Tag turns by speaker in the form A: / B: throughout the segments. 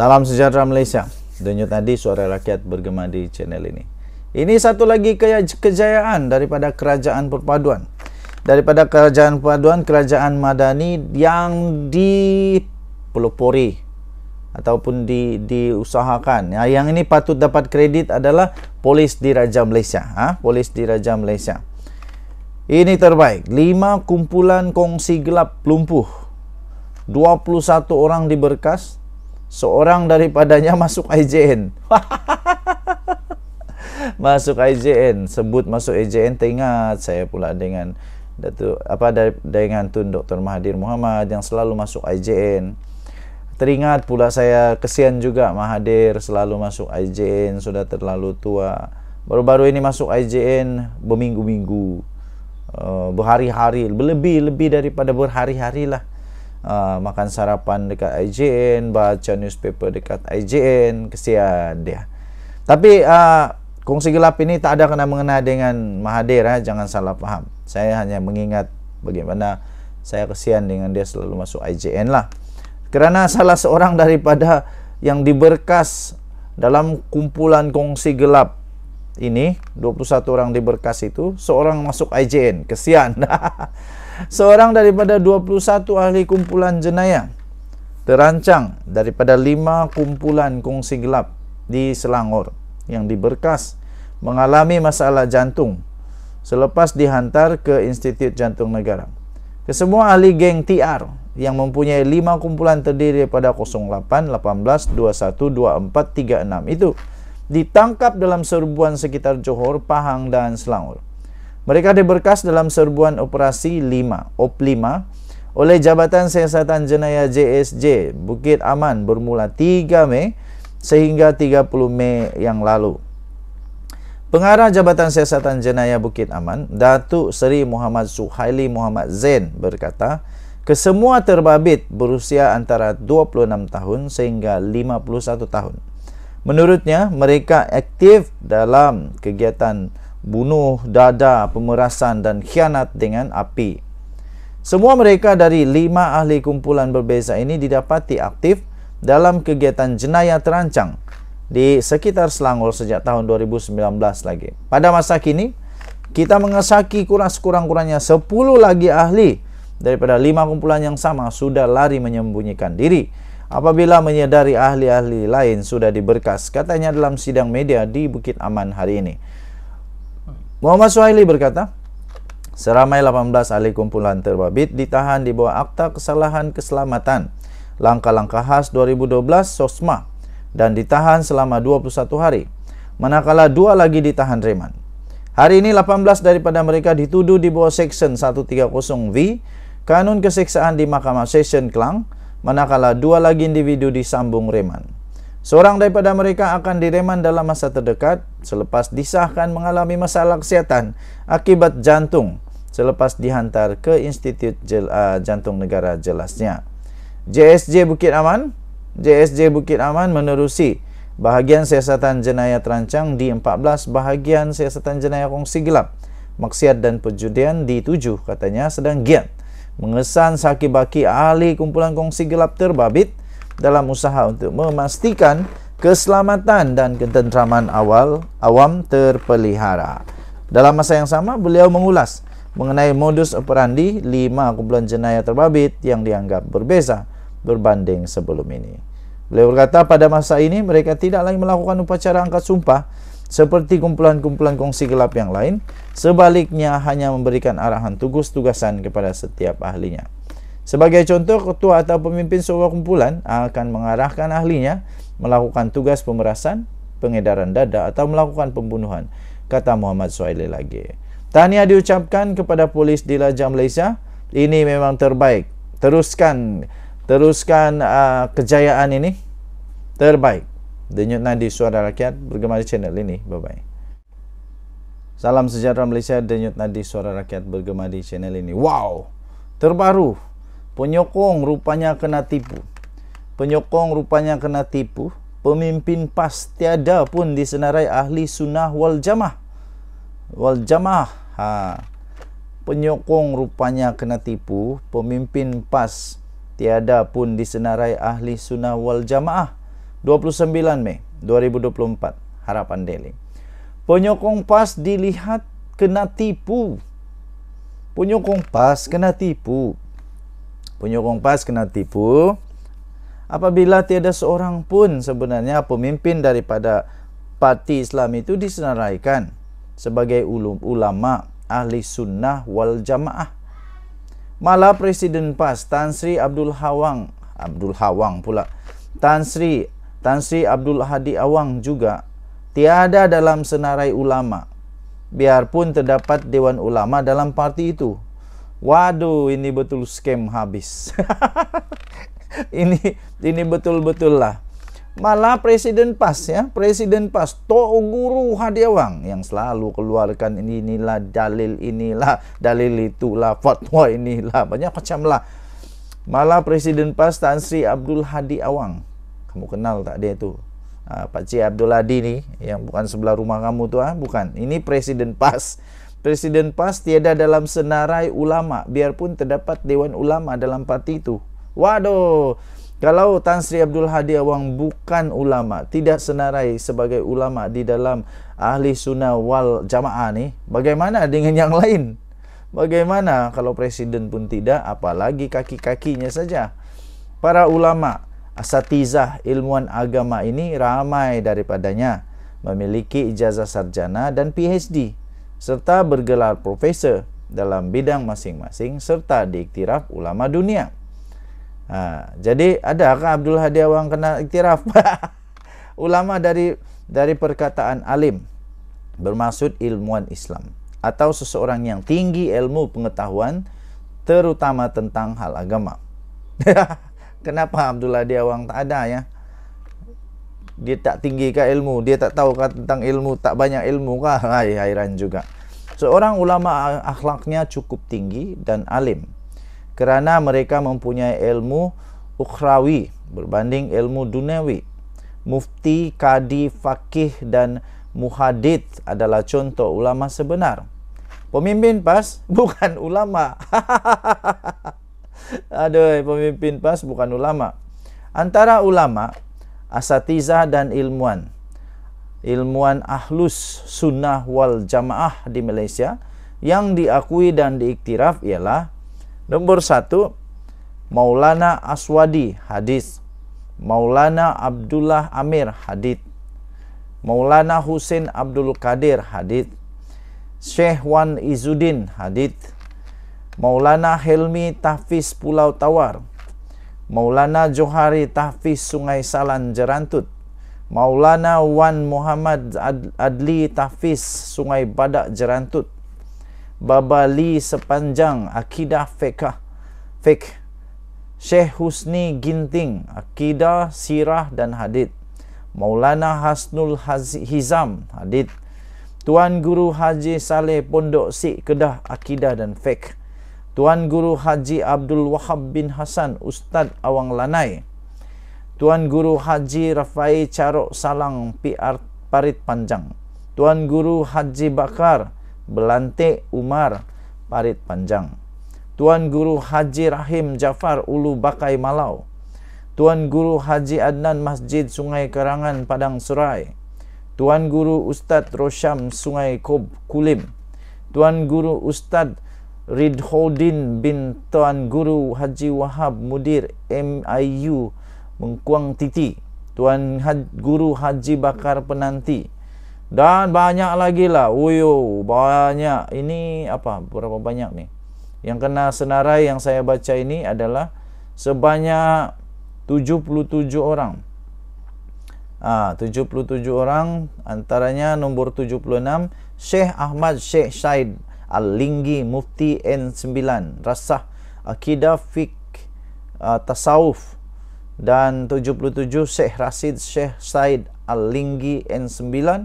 A: Salam sejahtera Malaysia. Denyut tadi suara rakyat bergema di channel ini. Ini satu lagi ke- kejayaan daripada kerajaan perpaduan. Daripada kerajaan perpaduan, kerajaan madani yang dipelopori ataupun di, diusahakan. Ya, yang ini patut dapat kredit adalah polis di Raja Malaysia. Ha? Polis di Raja Malaysia. Ini terbaik. Lima kumpulan kongsi gelap lumpuh. 21 orang diberkas, seorang daripadanya masuk IJN. masuk IJN, sebut masuk IJN teringat saya pula dengan Datu apa dari dengan Tun Dr Mahadir Muhammad yang selalu masuk IJN. Teringat pula saya kesian juga Mahadir selalu masuk IJN sudah terlalu tua. Baru-baru ini masuk IJN berminggu-minggu. Uh, berhari-hari, lebih-lebih daripada berhari hari lah. Ha, makan sarapan dekat IJN Baca newspaper dekat IJN Kesian dia Tapi uh, kongsi gelap ini tak ada kena mengena dengan Mahathir ha. Jangan salah faham Saya hanya mengingat bagaimana Saya kesian dengan dia selalu masuk IJN lah Kerana salah seorang daripada Yang diberkas dalam kumpulan kongsi gelap ini 21 orang diberkas itu Seorang masuk IJN Kesian seorang daripada 21 ahli kumpulan jenayah terancang daripada 5 kumpulan kongsi gelap di Selangor yang diberkas mengalami masalah jantung selepas dihantar ke Institut Jantung Negara. Kesemua ahli geng TR yang mempunyai 5 kumpulan terdiri daripada 08-18-21-24-36 itu ditangkap dalam serbuan sekitar Johor, Pahang dan Selangor. Mereka diberkas dalam serbuan operasi 5, OP 5 oleh Jabatan Siasatan Jenayah JSJ Bukit Aman bermula 3 Mei sehingga 30 Mei yang lalu. Pengarah Jabatan Siasatan Jenayah Bukit Aman, Datuk Seri Muhammad Suhaili Muhammad Zain berkata, kesemua terbabit berusia antara 26 tahun sehingga 51 tahun. Menurutnya, mereka aktif dalam kegiatan bunuh dada, pemerasan dan khianat dengan api. Semua mereka dari lima ahli kumpulan berbeza ini didapati aktif dalam kegiatan jenayah terancang di sekitar Selangor sejak tahun 2019 lagi. Pada masa kini, kita mengesaki kurang sekurang-kurangnya 10 lagi ahli daripada lima kumpulan yang sama sudah lari menyembunyikan diri apabila menyadari ahli-ahli lain sudah diberkas katanya dalam sidang media di Bukit Aman hari ini. Muhammad Suhaili berkata, Seramai 18 ahli kumpulan terbabit ditahan di bawah Akta Kesalahan Keselamatan Langkah-Langkah Khas 2012 SOSMA dan ditahan selama 21 hari, manakala dua lagi ditahan reman. Hari ini 18 daripada mereka dituduh di bawah Seksyen 130V Kanun Keseksaan di Mahkamah Session Kelang, manakala dua lagi individu disambung reman. Seorang daripada mereka akan direman dalam masa terdekat selepas disahkan mengalami masalah kesihatan akibat jantung selepas dihantar ke Institut Jel, uh, Jantung Negara jelasnya. JSJ Bukit Aman JSJ Bukit Aman menerusi bahagian siasatan jenayah terancang di 14 bahagian siasatan jenayah kongsi gelap. Maksiat dan perjudian di 7 katanya sedang giat. Mengesan saki baki ahli kumpulan kongsi gelap terbabit dalam usaha untuk memastikan keselamatan dan ketenteraman awal awam terpelihara. Dalam masa yang sama, beliau mengulas mengenai modus operandi lima kumpulan jenayah terbabit yang dianggap berbeza berbanding sebelum ini. Beliau berkata, pada masa ini mereka tidak lagi melakukan upacara angkat sumpah seperti kumpulan-kumpulan kongsi gelap yang lain, sebaliknya hanya memberikan arahan tugas-tugasan kepada setiap ahlinya. Sebagai contoh, ketua atau pemimpin sebuah kumpulan akan mengarahkan ahlinya melakukan tugas pemerasan, pengedaran dada atau melakukan pembunuhan, kata Muhammad Suhaili lagi. Tahniah diucapkan kepada polis di Raja Malaysia. Ini memang terbaik. Teruskan teruskan uh, kejayaan ini. Terbaik. Denyut nadi suara rakyat bergema di channel ini. Bye-bye. Salam sejahtera Malaysia. Denyut nadi suara rakyat bergema di channel ini. Wow. Terbaru. Penyokong rupanya kena tipu. Penyokong rupanya kena tipu. Pemimpin PAS tiada pun di senarai ahli sunnah wal jamaah. Wal jamaah. Ha. Penyokong rupanya kena tipu. Pemimpin pas tiada pun di senarai ahli sunnah wal jamaah. 29 Mei 2024 harapan Delhi. Penyokong pas dilihat kena tipu. Penyokong pas kena tipu penyokong PAS kena tipu apabila tiada seorang pun sebenarnya pemimpin daripada parti Islam itu disenaraikan sebagai ulum ulama ahli sunnah wal jamaah malah presiden PAS Tan Sri Abdul Hawang Abdul Hawang pula Tan Sri Tan Sri Abdul Hadi Awang juga tiada dalam senarai ulama biarpun terdapat dewan ulama dalam parti itu Waduh, ini betul scam habis. ini ini betul-betul lah. Malah presiden pas ya, presiden pas to guru hadiawang yang selalu keluarkan ini inilah dalil inilah dalil itulah fatwa inilah banyak macam lah. Malah presiden pas Tan Sri Abdul Hadi Awang. Kamu kenal tak dia tu? Ah, Pak Cik Abdul Hadi ni yang bukan sebelah rumah kamu tu ah, bukan. Ini presiden pas. Presiden PAS tiada dalam senarai ulama biarpun terdapat dewan ulama dalam parti itu. Waduh. Kalau Tan Sri Abdul Hadi Awang bukan ulama, tidak senarai sebagai ulama di dalam ahli sunnah wal jamaah ni, bagaimana dengan yang lain? Bagaimana kalau presiden pun tidak, apalagi kaki-kakinya saja? Para ulama, asatizah ilmuwan agama ini ramai daripadanya memiliki ijazah sarjana dan PhD serta bergelar profesor dalam bidang masing-masing serta diiktiraf ulama dunia. Ha, jadi ada ke Abdul Hadi Awang kena iktiraf? ulama dari dari perkataan alim bermaksud ilmuan Islam atau seseorang yang tinggi ilmu pengetahuan terutama tentang hal agama. Kenapa Abdul Hadi Awang tak ada ya? dia tak tinggi ke ilmu dia tak tahu tentang ilmu tak banyak ilmu ke? hai hairan juga seorang ulama akhlaknya cukup tinggi dan alim kerana mereka mempunyai ilmu ukhrawi berbanding ilmu duniawi mufti kadi fakih dan muhadid adalah contoh ulama sebenar pemimpin pas bukan ulama aduh pemimpin pas bukan ulama antara ulama asatizah dan ilmuan ilmuan ahlus sunnah wal jamaah di Malaysia yang diakui dan diiktiraf ialah nombor satu Maulana Aswadi hadis Maulana Abdullah Amir hadis Maulana Husin Abdul Kadir hadis Syekh Wan Izuddin hadis Maulana Helmi Tahfiz Pulau Tawar Maulana Johari Tahfiz Sungai Salan Jerantut Maulana Wan Muhammad Adli Tahfiz Sungai Badak Jerantut Babali Sepanjang Akidah Fekah Fek Syekh Husni Ginting Akidah Sirah dan Hadith Maulana Hasnul Hizam Hadith Tuan Guru Haji Saleh Pondok Sik Kedah Akidah dan Fekah Tuan Guru Haji Abdul Wahab bin Hasan Ustaz Awang Lanai Tuan Guru Haji Rafai Carok Salang PR Parit Panjang Tuan Guru Haji Bakar Belante Umar Parit Panjang Tuan Guru Haji Rahim Jafar Ulu Bakai Malau Tuan Guru Haji Adnan Masjid Sungai Karangan Padang Serai Tuan Guru Ustaz Rosham Sungai Kob Kulim Tuan Guru Ustaz Ridholdin bin Tuan Guru Haji Wahab Mudir MIU Mengkuang Titi Tuan Haj, Guru Haji Bakar Penanti dan banyak lagi lah Uyo, banyak ini apa berapa banyak nih yang kena senarai yang saya baca ini adalah sebanyak 77 orang ah, 77 orang antaranya nombor 76 Syekh Ahmad Syekh Syed Al-Linggi Mufti N9 Rasah Akidah Fiqh uh, Tasawuf dan 77 Syekh Rasid Syekh Said Al-Linggi N9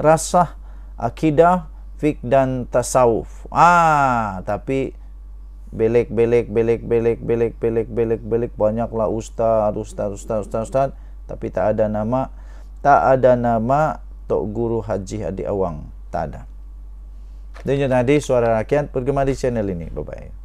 A: Rasah Akidah Fiqh dan Tasawuf. Ah, tapi belek belek belek belek belek belek belek belek banyaklah ustaz ustaz ustaz ustaz ustaz tapi tak ada nama tak ada nama tok guru haji adi awang tak ada dan juga tadi suara rakyat bergema di channel ini. Bye-bye.